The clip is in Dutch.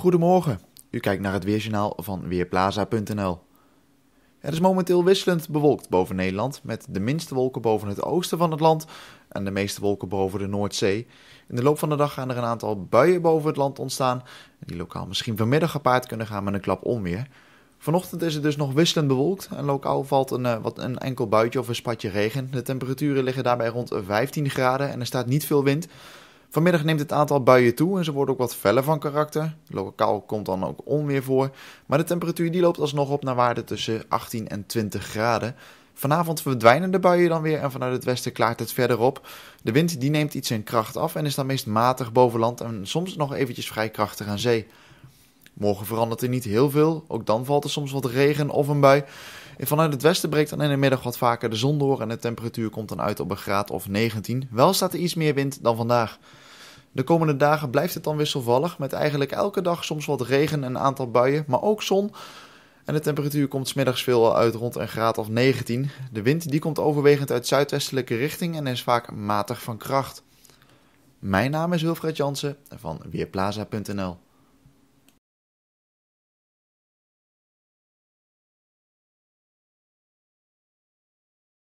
Goedemorgen, u kijkt naar het Weerjournaal van Weerplaza.nl. Het is momenteel wisselend bewolkt boven Nederland, met de minste wolken boven het oosten van het land en de meeste wolken boven de Noordzee. In de loop van de dag gaan er een aantal buien boven het land ontstaan, die lokaal misschien vanmiddag gepaard kunnen gaan met een klap onweer. Vanochtend is het dus nog wisselend bewolkt en lokaal valt een, eh, wat, een enkel buitje of een spatje regen. De temperaturen liggen daarbij rond 15 graden en er staat niet veel wind. Vanmiddag neemt het aantal buien toe en ze worden ook wat feller van karakter. Lokaal komt dan ook onweer voor, maar de temperatuur die loopt alsnog op naar waarde tussen 18 en 20 graden. Vanavond verdwijnen de buien dan weer en vanuit het westen klaart het verder op. De wind die neemt iets in kracht af en is dan meest matig boven land en soms nog eventjes vrij krachtig aan zee. Morgen verandert er niet heel veel. Ook dan valt er soms wat regen of een bui. En vanuit het westen breekt dan in de middag wat vaker de zon door en de temperatuur komt dan uit op een graad of 19. Wel staat er iets meer wind dan vandaag. De komende dagen blijft het dan wisselvallig, met eigenlijk elke dag soms wat regen en een aantal buien, maar ook zon. En de temperatuur komt smiddags veel uit rond een graad of 19. De wind die komt overwegend uit zuidwestelijke richting en is vaak matig van kracht. Mijn naam is Wilfred Jansen van Weerplaza.nl